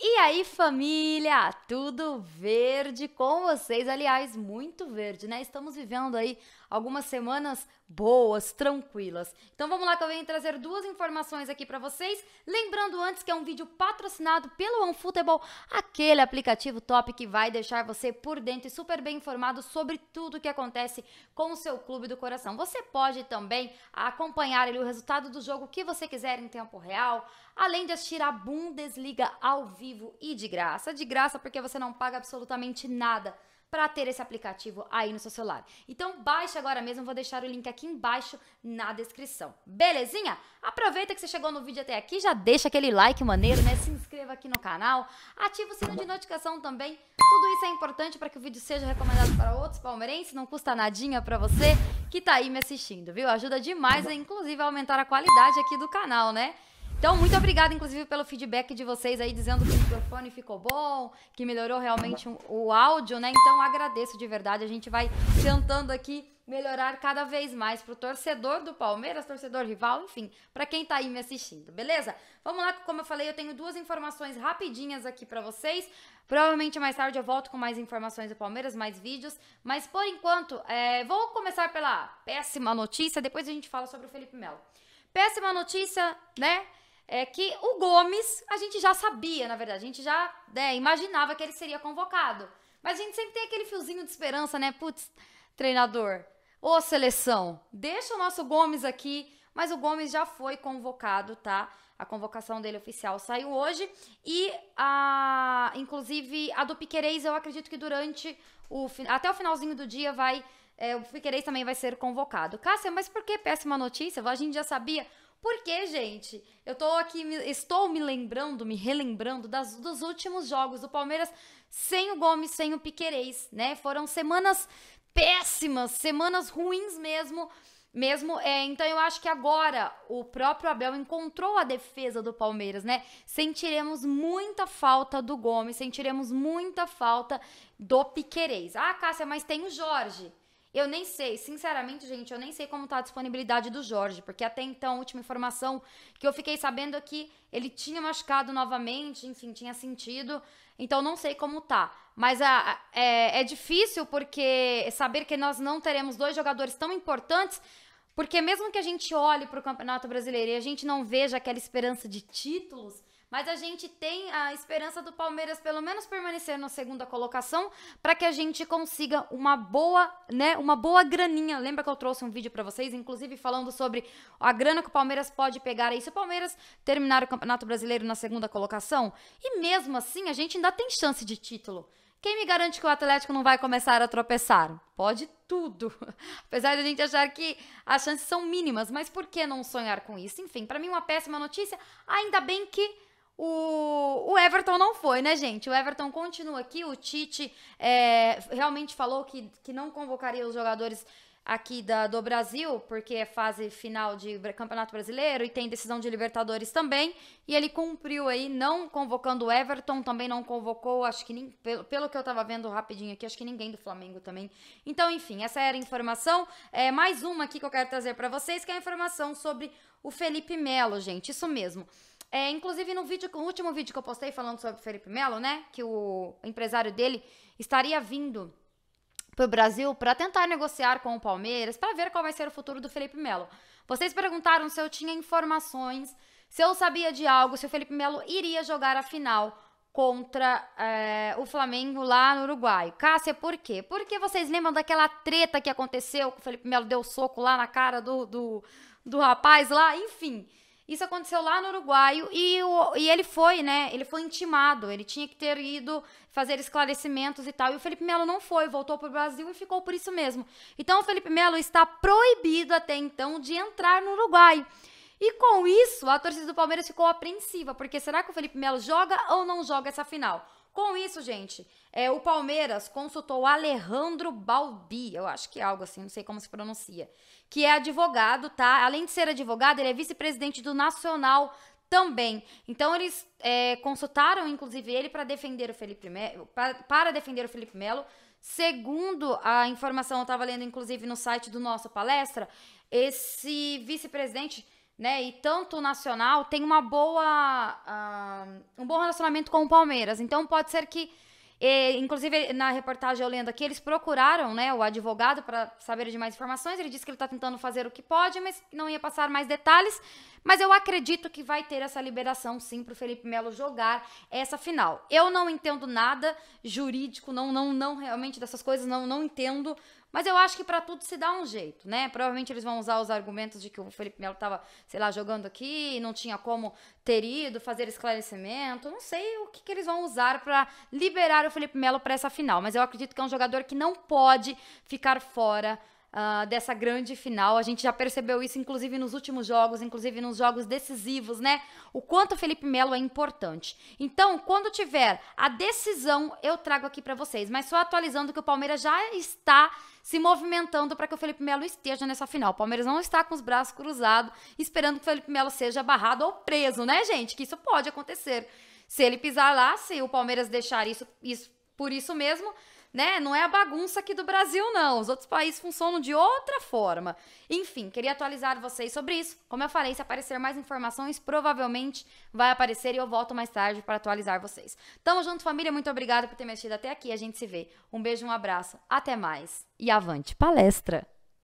E aí, família? Tudo verde com vocês? Aliás, muito verde, né? Estamos vivendo aí algumas semanas boas, tranquilas. Então vamos lá que eu venho trazer duas informações aqui para vocês. Lembrando antes que é um vídeo patrocinado pelo OneFootball, aquele aplicativo top que vai deixar você por dentro e super bem informado sobre tudo o que acontece com o seu clube do coração. Você pode também acompanhar ali, o resultado do jogo que você quiser em tempo real, além de assistir a Bundesliga ao vivo e de graça. De graça porque você não paga absolutamente nada para ter esse aplicativo aí no seu celular. Então baixa agora mesmo, vou deixar o link aqui embaixo na descrição. Belezinha? Aproveita que você chegou no vídeo até aqui, já deixa aquele like maneiro, né? Se inscreva aqui no canal, ativa o sino de notificação também. Tudo isso é importante para que o vídeo seja recomendado para outros palmeirenses, não custa nadinha para você que tá aí me assistindo, viu? Ajuda demais, inclusive, a aumentar a qualidade aqui do canal, né? Então, muito obrigada, inclusive, pelo feedback de vocês aí, dizendo que o microfone ficou bom, que melhorou realmente o áudio, né? Então, agradeço de verdade. A gente vai tentando aqui melhorar cada vez mais pro torcedor do Palmeiras, torcedor rival, enfim, para quem tá aí me assistindo, beleza? Vamos lá, como eu falei, eu tenho duas informações rapidinhas aqui para vocês. Provavelmente mais tarde eu volto com mais informações do Palmeiras, mais vídeos. Mas por enquanto, é, vou começar pela péssima notícia, depois a gente fala sobre o Felipe Melo. Péssima notícia, né? é que o Gomes, a gente já sabia, na verdade, a gente já né, imaginava que ele seria convocado. Mas a gente sempre tem aquele fiozinho de esperança, né? Putz, treinador, ô seleção, deixa o nosso Gomes aqui. Mas o Gomes já foi convocado, tá? A convocação dele oficial saiu hoje. E, a, inclusive, a do Piquerez, eu acredito que durante o. Até o finalzinho do dia vai. É, o Piquerez também vai ser convocado. Cássia, mas por que péssima notícia? A gente já sabia. Porque, gente, eu tô aqui, estou me lembrando, me relembrando das, dos últimos jogos do Palmeiras sem o Gomes, sem o Piquerez, né? Foram semanas péssimas, semanas ruins mesmo. Mesmo, é, então eu acho que agora o próprio Abel encontrou a defesa do Palmeiras, né? Sentiremos muita falta do Gomes, sentiremos muita falta do Piquerez. Ah, Cássia, mas tem o Jorge. Eu nem sei, sinceramente, gente, eu nem sei como tá a disponibilidade do Jorge, porque até então, a última informação que eu fiquei sabendo é que ele tinha machucado novamente, enfim, tinha sentido. Então, não sei como tá. Mas a, ah, a, ah, é, é difícil porque saber que nós não teremos dois jogadores tão importantes porque mesmo que a gente olhe para o Campeonato Brasileiro e a gente não veja aquela esperança de títulos, mas a gente tem a esperança do Palmeiras pelo menos permanecer na segunda colocação para que a gente consiga uma boa, né, uma boa graninha. Lembra que eu trouxe um vídeo para vocês, inclusive falando sobre a grana que o Palmeiras pode pegar aí se o Palmeiras terminar o Campeonato Brasileiro na segunda colocação? E mesmo assim, a gente ainda tem chance de título. Quem me garante que o Atlético não vai começar a tropeçar? Pode tudo. Apesar de a gente achar que as chances são mínimas, mas por que não sonhar com isso? Enfim, para mim uma péssima notícia. Ainda bem que o, o Everton não foi, né, gente? O Everton continua aqui. O Tite é, realmente falou que, que não convocaria os jogadores aqui da, do Brasil, porque é fase final de Campeonato Brasileiro e tem decisão de Libertadores também. E ele cumpriu aí, não convocando o Everton, também não convocou, acho que nem, pelo, pelo que eu tava vendo rapidinho aqui, acho que ninguém do Flamengo também. Então, enfim, essa era a informação. É, mais uma aqui que eu quero trazer para vocês, que é a informação sobre o Felipe Melo, gente. Isso mesmo. É, inclusive, no vídeo, no último vídeo que eu postei falando sobre Felipe Melo, né? Que o empresário dele estaria vindo para o Brasil para tentar negociar com o Palmeiras, para ver qual vai ser o futuro do Felipe Melo. Vocês perguntaram se eu tinha informações, se eu sabia de algo, se o Felipe Melo iria jogar a final contra é, o Flamengo lá no Uruguai. Cássia, por quê? Porque vocês lembram daquela treta que aconteceu, que o Felipe Melo deu soco lá na cara do, do, do rapaz lá, enfim. Isso aconteceu lá no Uruguai e, o, e ele foi, né? Ele foi intimado, ele tinha que ter ido fazer esclarecimentos e tal. E o Felipe Melo não foi, voltou para o Brasil e ficou por isso mesmo. Então o Felipe Melo está proibido até então de entrar no Uruguai. E com isso, a torcida do Palmeiras ficou apreensiva, porque será que o Felipe Melo joga ou não joga essa final? Com isso, gente, é, o Palmeiras consultou Alejandro Balbi, eu acho que é algo assim, não sei como se pronuncia, que é advogado, tá? Além de ser advogado, ele é vice-presidente do Nacional também. Então eles é, consultaram, inclusive, ele para defender o Felipe Melo, para defender o Felipe Melo. Segundo a informação, eu estava lendo, inclusive, no site do nosso palestra, esse vice-presidente, né, e tanto nacional tem uma boa ah, bom relacionamento com o Palmeiras. Então pode ser que. E, eh, inclusive, na reportagem eu lendo aqui, eles procuraram né, o advogado para saber de mais informações. Ele disse que ele está tentando fazer o que pode, mas não ia passar mais detalhes. Mas eu acredito que vai ter essa liberação sim para o Felipe Melo jogar essa final. Eu não entendo nada jurídico, não, não, não realmente dessas coisas, não, não entendo. Mas eu acho que para tudo se dá um jeito, né? Provavelmente eles vão usar os argumentos de que o Felipe Melo estava, sei lá, jogando aqui, não tinha como ter ido, fazer esclarecimento. Não sei o que, que eles vão usar para liberar o Felipe Melo para essa final. Mas eu acredito que é um jogador que não pode ficar fora uh, dessa grande final. A gente já percebeu isso, inclusive nos últimos jogos, inclusive nos jogos decisivos, né? O quanto o Felipe Melo é importante. Então, quando tiver a decisão, eu trago aqui para vocês, mas só atualizando que o Palmeiras já está se movimentando para que o Felipe Melo esteja nessa final. O Palmeiras não está com os braços cruzados, esperando que o Felipe Melo seja barrado ou preso, né, gente? Que isso pode acontecer. Se ele pisar lá, se o Palmeiras deixar isso, isso por isso mesmo, né? Não é a bagunça aqui do Brasil, não. Os outros países funcionam de outra forma. Enfim, queria atualizar vocês sobre isso. Como eu falei, se aparecer mais informações, provavelmente vai aparecer e eu volto mais tarde para atualizar vocês. Tamo junto, família. Muito obrigada por ter mexido até aqui. A gente se vê. Um beijo, um abraço. Até mais. E avante palestra!